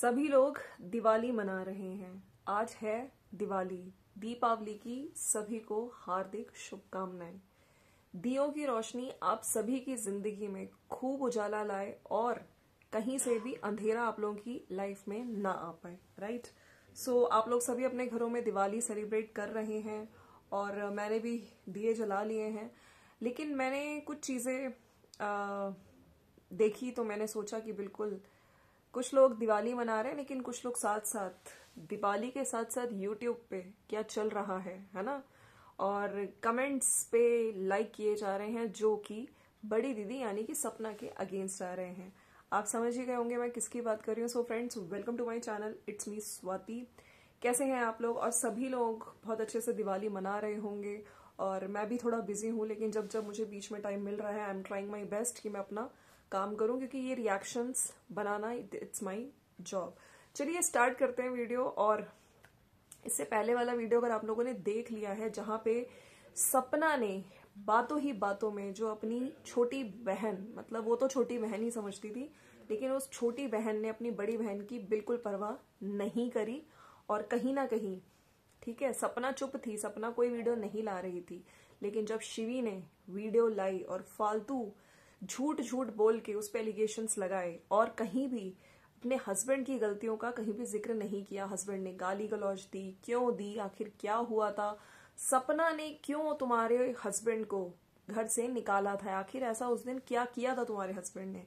सभी लोग दिवाली मना रहे हैं आज है दिवाली दीपावली की सभी को हार्दिक शुभकामनाएं दियो की रोशनी आप सभी की जिंदगी में खूब उजाला लाए और कहीं से भी अंधेरा आप लोगों की लाइफ में ना आ पाए राइट सो so, आप लोग सभी अपने घरों में दिवाली सेलिब्रेट कर रहे हैं और मैंने भी दिए जला लिए हैं लेकिन मैंने कुछ चीज़ें देखी तो मैंने सोचा कि बिल्कुल कुछ लोग दिवाली मना रहे हैं लेकिन कुछ लोग साथ साथ दिवाली के साथ साथ यूट्यूब पे क्या चल रहा है है ना और कमेंट्स पे लाइक किए जा रहे हैं जो कि बड़ी दीदी यानी कि सपना के अगेंस्ट आ रहे हैं आप समझ ही गए होंगे मैं किसकी बात कर रही हूँ so friends welcome to my channel it's me Swati कैसे हैं आप लोग और सभी लोग बहुत अच्छे से दिवाली मना रहे होंगे और मैं भी थोड़ा बिजी हूँ लेकिन जब जब मुझे बीच में टाइम मिल रहा है I am trying my best कि मैं अपना काम करूं क्योंकि ये रिएक्शंस बनाना इट्स माय जॉब चलिए स्टार्ट करते हैं वीडियो और इससे पहले वाला वीडियो अगर आप लोगों ने देख लिया है जहां पे सपना ने बातों ही बातों में जो अपनी छोटी बहन मतलब वो तो छोटी बहन ही समझती थी लेकिन उस छोटी बहन ने अपनी बड़ी बहन की बिल्कुल परवाह नहीं करी और कहीं ना कहीं ठीक है सपना चुप थी सपना कोई वीडियो नहीं ला रही थी लेकिन जब शिवी ने वीडियो लाई और फालतू झूठ झूठ बोल के उस पर एलिगेशन लगाए और कहीं भी अपने हस्बैंड की गलतियों का कहीं भी जिक्र नहीं किया हस्बैंड ने गाली गलौज दी क्यों दी आखिर क्या हुआ था सपना ने क्यों तुम्हारे हस्बैंड को घर से निकाला था आखिर ऐसा उस दिन क्या किया था तुम्हारे हस्बैंड ने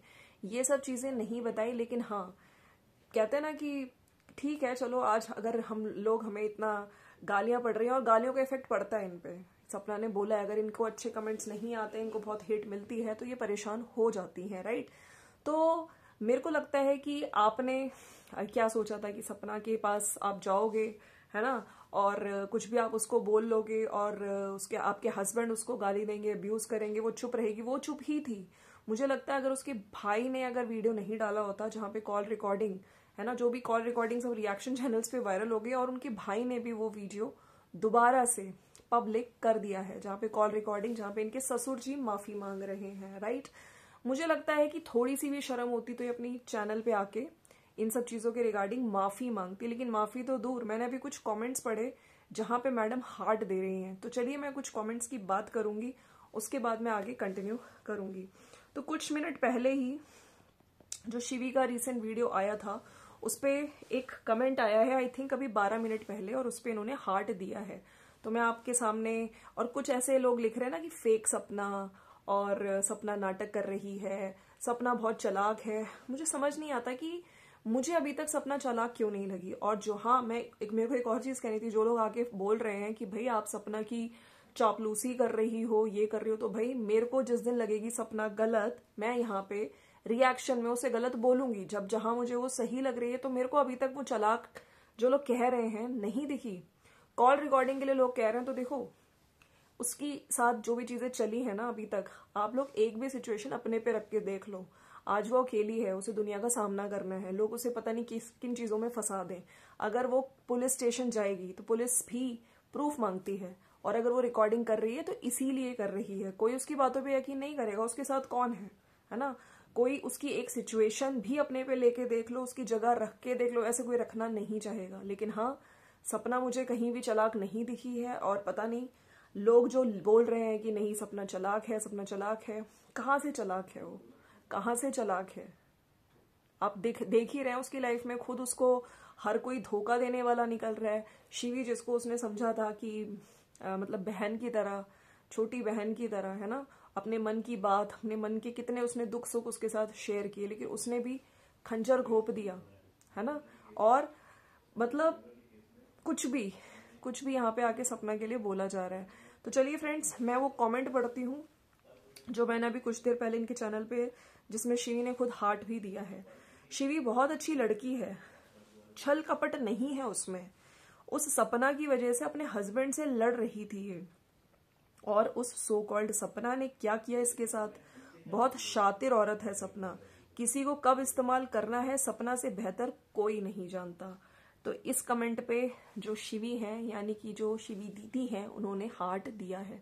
ये सब चीजें नहीं बताई लेकिन हाँ कहते ना कि ठीक है चलो आज अगर हम लोग हमें इतना गालियां पड़ रही हैं और गालियों का इफेक्ट पड़ता है इन पे सपना ने बोला है अगर इनको अच्छे कमेंट्स नहीं आते इनको बहुत हेट मिलती है तो ये परेशान हो जाती हैं राइट तो मेरे को लगता है कि आपने क्या सोचा था कि सपना के पास आप जाओगे है ना और कुछ भी आप उसको बोल लोगे और उसके आपके हस्बैंड उसको गाली देंगे अब्यूज़ करेंगे वो चुप रहेगी वो चुप ही थी मुझे लगता है अगर उसके भाई ने अगर वीडियो नहीं डाला होता जहाँ पे कॉल रिकॉर्डिंग है ना जो भी कॉल रिकॉर्डिंग्स और रिएक्शन चैनल्स पे वायरल हो गए और उनके भाई ने भी वो वीडियो दोबारा से पब्लिक कर दिया है जहाँ पे कॉल रिकॉर्डिंग जहाँ पे इनके ससुर जी माफी मांग रहे हैं राइट मुझे लगता है कि थोड़ी सी भी शर्म होती तो ये अपनी चैनल पे आके इन सब चीज़ों के रिगार्डिंग माफ़ी मांगती लेकिन माफ़ी तो दूर मैंने अभी कुछ कॉमेंट्स पढ़े जहाँ पे मैडम हार्ट दे रही हैं तो चलिए मैं कुछ कॉमेंट्स की बात करूँगी उसके बाद मैं आगे कंटिन्यू करूँगी तो कुछ मिनट पहले ही जो शिवी का रिसेंट वीडियो आया था उस पर एक कमेंट आया है आई थिंक अभी बारह मिनट पहले और उस पर इन्होंने हार्ट दिया है तो मैं आपके सामने और कुछ ऐसे लोग लिख रहे हैं ना कि फेक सपना और सपना नाटक कर रही है सपना बहुत चलाक है मुझे समझ नहीं आता कि मुझे अभी तक सपना चलाक क्यों नहीं लगी और जो हाँ मैं एक मेरे को एक और चीज़ कहनी थी जो लोग आके बोल रहे हैं कि भाई आप सपना की चापलूसी कर रही हो ये कर रही हो तो भाई मेरे को जिस दिन लगेगी सपना गलत मैं यहाँ पे रिएक्शन में उसे गलत बोलूंगी जब जहां मुझे वो सही लग रही है तो मेरे को अभी तक वो चलाक जो लोग कह रहे हैं नहीं दिखी कॉल रिकॉर्डिंग के लिए लोग कह रहे हैं तो देखो उसकी साथ जो भी चीजें चली है ना अभी तक आप लोग एक भी सिचुएशन अपने पे रख के देख लो आज वो अकेली है उसे दुनिया का सामना करना है लोग उसे पता नहीं किस किन चीजों में फंसा दें अगर वो पुलिस स्टेशन जाएगी तो पुलिस भी प्रूफ मांगती है और अगर वो रिकॉर्डिंग कर रही है तो इसीलिए कर रही है कोई उसकी बातों पे यकीन नहीं करेगा उसके साथ कौन है है ना कोई उसकी एक सिचुएशन भी अपने पे लेके देख लो उसकी जगह रख के देख लो ऐसे कोई रखना नहीं चाहेगा लेकिन हाँ सपना मुझे कहीं भी चलाक नहीं दिखी है और पता नहीं लोग जो बोल रहे हैं कि नहीं सपना चलाक है सपना चलाक है कहाँ से चलाक है वो कहाँ से चलाक है आप देख देख ही रहे हैं उसकी लाइफ में खुद उसको हर कोई धोखा देने वाला निकल रहा है शिवी जिसको उसने समझा था कि आ, मतलब बहन की तरह छोटी बहन की तरह है ना अपने मन की बात अपने मन के कितने उसने दुख सुख उसके साथ शेयर किए लेकिन उसने भी खंजर घोप दिया है ना और मतलब कुछ भी कुछ भी यहाँ पे आके सपना के लिए बोला जा रहा है तो चलिए फ्रेंड्स मैं वो कमेंट पढ़ती हूँ जो मैंने अभी कुछ देर पहले इनके चैनल पे जिसमें शिवी ने खुद हार्ट भी दिया है शिवी बहुत अच्छी लड़की है छल कपट नहीं है उसमें उस सपना की वजह से अपने हस्बैंड से लड़ रही थी ये और उस सो कॉल्ड सपना ने क्या किया इसके साथ बहुत शातिर औरत है सपना किसी को कब इस्तेमाल करना है सपना से बेहतर कोई नहीं जानता तो इस कमेंट पे जो शिवी हैं यानी कि जो शिवी दीदी हैं उन्होंने हार्ट दिया है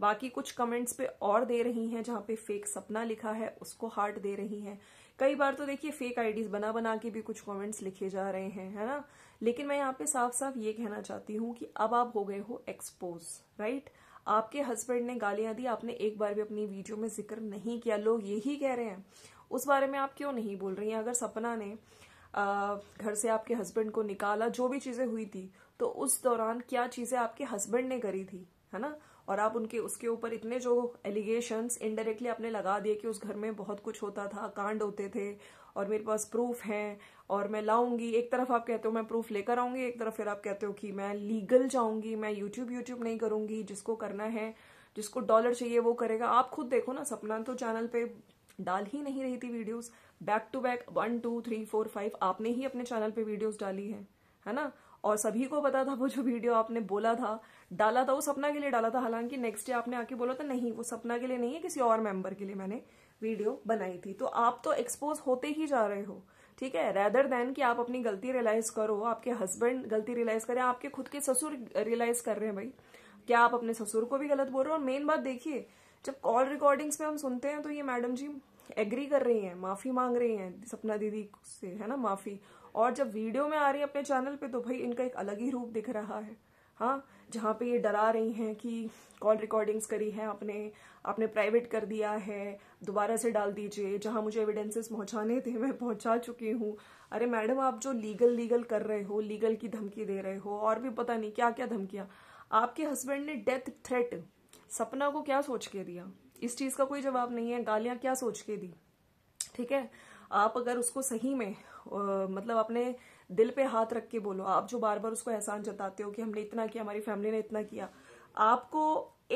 बाकी कुछ कमेंट्स पे और दे रही हैं जहाँ पे फेक सपना लिखा है उसको हार्ट दे रही हैं कई बार तो देखिए फेक आईडीज बना बना के भी कुछ कमेंट्स लिखे जा रहे हैं है ना लेकिन मैं यहाँ पे साफ साफ ये कहना चाहती हूँ कि अब आप हो गए हो एक्सपोज राइट आपके हस्बैंड ने गालियां दी आपने एक बार भी अपनी वीडियो में जिक्र नहीं किया लोग यही कह रहे हैं उस बारे में आप क्यों नहीं बोल रही हैं अगर सपना ने घर से आपके हस्बैंड को निकाला जो भी चीज़ें हुई थी तो उस दौरान क्या चीज़ें आपके हस्बैंड ने करी थी है ना और आप उनके उसके ऊपर इतने जो एलिगेशंस इनडायरेक्टली आपने लगा दिए कि उस घर में बहुत कुछ होता था कांड होते थे और मेरे पास प्रूफ हैं और मैं लाऊंगी एक तरफ आप कहते हो मैं प्रूफ लेकर आऊंगी एक तरफ फिर आप कहते हो कि मैं लीगल जाऊंगी मैं यूट्यूब यूट्यूब नहीं करूंगी जिसको करना है जिसको डॉलर चाहिए वो करेगा आप खुद देखो ना सपना तो चैनल पे डाल ही नहीं रही थी videos back to back one two three four five आपने ही अपने चैनल पे वीडियोस डाली है है ना और सभी को पता था वो जो वीडियो आपने बोला था डाला था वो सपना के लिए डाला था हालांकि नेक्स्ट डे आपने आके बोला था नहीं वो सपना के लिए नहीं है किसी और मेंबर के लिए मैंने वीडियो बनाई थी तो आप तो एक्सपोज होते ही जा रहे हो ठीक है रेदर देन कि आप अपनी गलती रियलाइज करो आपके हस्बैंड गलती रियलाइज करें आपके खुद के ससुर रियलाइज कर रहे हैं भाई क्या आप अपने ससुर को भी गलत बोल रहे हो और मेन बात देखिए जब कॉल रिकॉर्डिंग्स में हम सुनते हैं तो ये मैडम जी एग्री कर रही हैं माफ़ी मांग रही हैं सपना दीदी से है ना माफ़ी और जब वीडियो में आ रही है अपने चैनल पे तो भाई इनका एक अलग ही रूप दिख रहा है हाँ जहाँ पे ये डरा रही हैं कि कॉल रिकॉर्डिंग्स करी है आपने आपने प्राइवेट कर दिया है दोबारा से डाल दीजिए जहाँ मुझे एविडेंसेस पहुँचाने थे मैं पहुँचा चुकी हूँ अरे मैडम आप जो लीगल लीगल कर रहे हो लीगल की धमकी दे रहे हो और भी पता नहीं क्या क्या धमकियाँ आपके हस्बैंड ने डेथ थ्रेट सपना को क्या सोच के दिया इस चीज का कोई जवाब नहीं है गालियां क्या सोच के दी ठीक है आप अगर उसको सही में आ, मतलब अपने दिल पे हाथ रख के बोलो आप जो बार बार उसको एहसान जताते हो कि हमने इतना किया हमारी फैमिली ने इतना किया आपको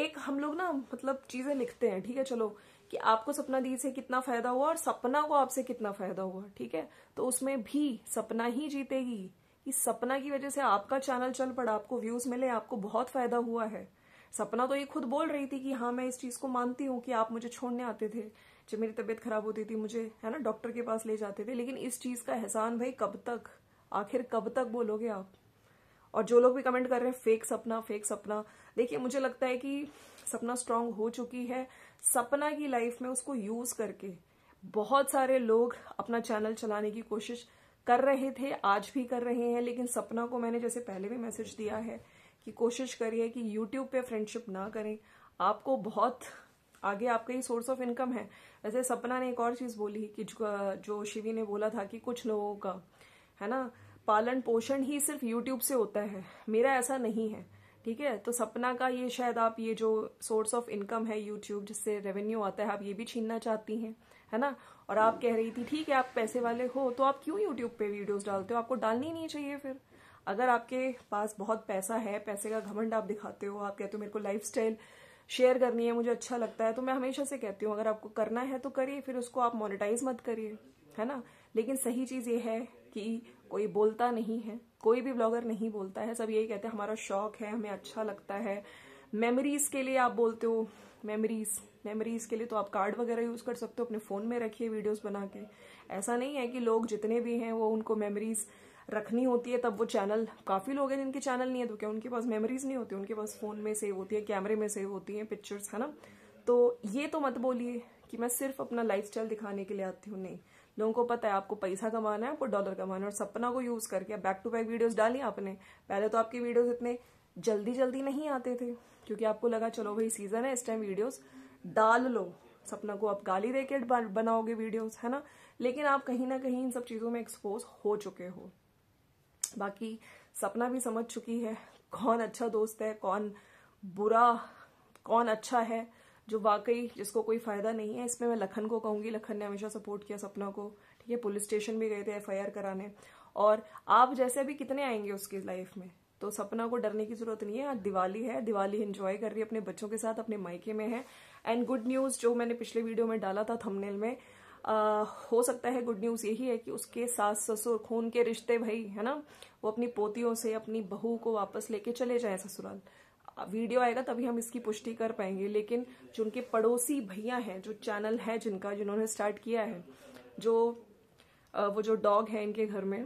एक हम लोग ना मतलब चीजें लिखते हैं ठीक है चलो कि आपको सपना दी से कितना फायदा हुआ और सपना को आपसे कितना फायदा हुआ ठीक है तो उसमें भी सपना ही जीतेगी कि सपना की वजह से आपका चैनल चल पड़ा आपको व्यूज मिले आपको बहुत फायदा हुआ है सपना तो ये खुद बोल रही थी कि हाँ मैं इस चीज़ को मानती हूँ कि आप मुझे छोड़ने आते थे जब मेरी तबीयत खराब होती थी मुझे है ना डॉक्टर के पास ले जाते थे लेकिन इस चीज़ का एहसान भाई कब तक आखिर कब तक बोलोगे आप और जो लोग भी कमेंट कर रहे हैं फेक सपना फेक सपना देखिए मुझे लगता है कि सपना स्ट्रांग हो चुकी है सपना की लाइफ में उसको यूज करके बहुत सारे लोग अपना चैनल चलाने की कोशिश कर रहे थे आज भी कर रहे हैं लेकिन सपना को मैंने जैसे पहले भी मैसेज दिया है कि कोशिश करिए कि यूट्यूब पे फ्रेंडशिप ना करें आपको बहुत आगे आपका ही सोर्स ऑफ इनकम है वैसे सपना ने एक और चीज़ बोली कि जो शिवी ने बोला था कि कुछ लोगों का है ना पालन पोषण ही सिर्फ यूट्यूब से होता है मेरा ऐसा नहीं है ठीक है तो सपना का ये शायद आप ये जो सोर्स ऑफ इनकम है यूट्यूब जिससे रेवेन्यू आता है आप ये भी छीनना चाहती हैं है ना और आप कह रही थी ठीक है आप पैसे वाले हो तो आप क्यों यूट्यूब पे वीडियोस डालते हो आपको डालनी नहीं चाहिए फिर अगर आपके पास बहुत पैसा है पैसे का घमंड आप दिखाते हो आप कहते हो मेरे को लाइफ शेयर करनी है मुझे अच्छा लगता है तो मैं हमेशा से कहती हूँ अगर आपको करना है तो करिए फिर उसको आप मोनिटाइज मत करिए है ना लेकिन सही चीज़ ये है कि कोई बोलता नहीं है कोई भी ब्लॉगर नहीं बोलता है सब यही कहते हैं हमारा शौक है हमें अच्छा लगता है मेमोरीज के लिए आप बोलते हो मेमोरीज मेमोरीज के लिए तो आप कार्ड वगैरह यूज़ कर सकते हो अपने फ़ोन में रखिए वीडियोस बना के ऐसा नहीं है कि लोग जितने भी हैं वो उनको मेमोरीज रखनी होती है तब वो चैनल काफ़ी लोग हैं जिनके चैनल नहीं है तो क्या उनके पास मेमोरीज नहीं होती उनके पास फ़ोन में सेव होती है कैमरे में सेव होती हैं पिक्चर्स है ना तो ये तो मत बोलिए कि मैं सिर्फ अपना लाइफ दिखाने के लिए आती हूँ नहीं लोगों को पता है आपको पैसा कमाना है आपको डॉलर कमाना है और सपना को यूज़ करके बैक टू बैक वीडियोज़ डाली आपने पहले तो आपके वीडियोज़ इतने जल्दी जल्दी नहीं आते थे क्योंकि आपको लगा चलो भाई सीज़न है इस टाइम वीडियोज़ डाल लो सपना को आप गाली दे बनाओगे वीडियोज़ है ना लेकिन आप कहीं ना कहीं इन सब चीज़ों में एक्सपोज हो चुके हो बाकी सपना भी समझ चुकी है कौन अच्छा दोस्त है कौन बुरा कौन अच्छा है जो वाकई जिसको कोई फ़ायदा नहीं है इसमें मैं लखन को कहूंगी लखन ने हमेशा सपोर्ट किया सपना को ठीक है पुलिस स्टेशन भी गए थे एफआईआर कराने और आप जैसे अभी कितने आएंगे उसकी लाइफ में तो सपना को डरने की जरूरत नहीं है आज दिवाली है दिवाली एंजॉय कर रही है अपने बच्चों के साथ अपने मायके में है एंड गुड न्यूज़ जो मैंने पिछले वीडियो में डाला था थंबनेल में हो सकता है गुड न्यूज़ यही है कि उसके सास ससुर खून के रिश्ते भाई है ना वो अपनी पोतियों से अपनी बहू को वापस लेके चले जाए ससुराल वीडियो आएगा तभी हम इसकी पुष्टि कर पाएंगे लेकिन जो उनके पड़ोसी भैया हैं जो चैनल है जिनका जिन्होंने स्टार्ट किया है जो वो जो डॉग है इनके घर में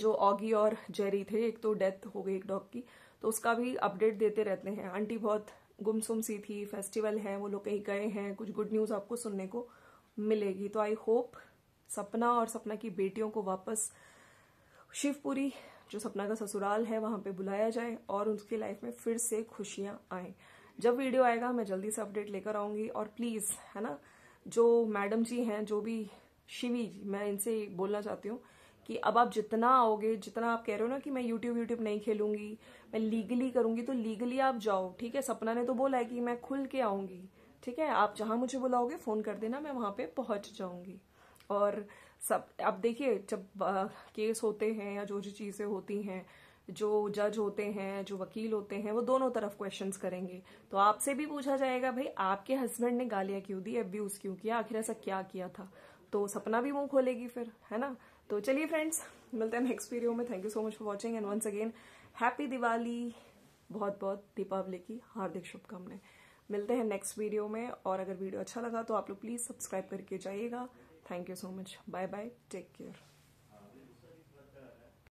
जो ऑगी और जेरी थे एक तो डेथ हो गई एक डॉग की तो उसका भी अपडेट देते रहते हैं आंटी बहुत गुमसुम सी थी फेस्टिवल है वो लोग कहीं गए हैं कुछ गुड न्यूज़ आपको सुनने को मिलेगी तो आई होप सपना और सपना की बेटियों को वापस शिवपुरी जो सपना का ससुराल है वहाँ पे बुलाया जाए और उनकी लाइफ में फिर से खुशियाँ आए जब वीडियो आएगा मैं जल्दी से अपडेट लेकर आऊँगी और प्लीज़ है ना जो मैडम जी हैं जो भी शिवी मैं इनसे बोलना चाहती हूँ कि अब आप जितना आओगे जितना आप कह रहे हो ना कि मैं यूट्यूब यूट्यूब नहीं खेलूंगी मैं लीगली करूंगी तो लीगली आप जाओ ठीक है सपना ने तो बोला है कि मैं खुल के आऊंगी ठीक है आप जहाँ मुझे बुलाओगे फ़ोन कर देना मैं वहाँ पे पहुँच जाऊँगी और सब आप देखिए जब आ, केस होते हैं या जो जो चीज़ें होती हैं जो जज होते हैं जो वकील होते हैं वो दोनों तरफ क्वेश्चंस करेंगे तो आपसे भी पूछा जाएगा भाई आपके हस्बैंड ने गालियाँ क्यों दी अब्यूज क्यों किया आखिर ऐसा क्या किया था तो सपना भी मुंह खोलेगी फिर है ना तो चलिए फ्रेंड्स मिलते हैं नेक्स्ट वीडियो में thank you so much for watching and once again happy Diwali बहुत बहुत दीपावली की हार्दिक शुभकामनाएं मिलते हैं नेक्स्ट वीडियो में और अगर वीडियो अच्छा लगा तो आप लोग प्लीज़ सब्सक्राइब करके जाइएगा thank you so much bye bye take care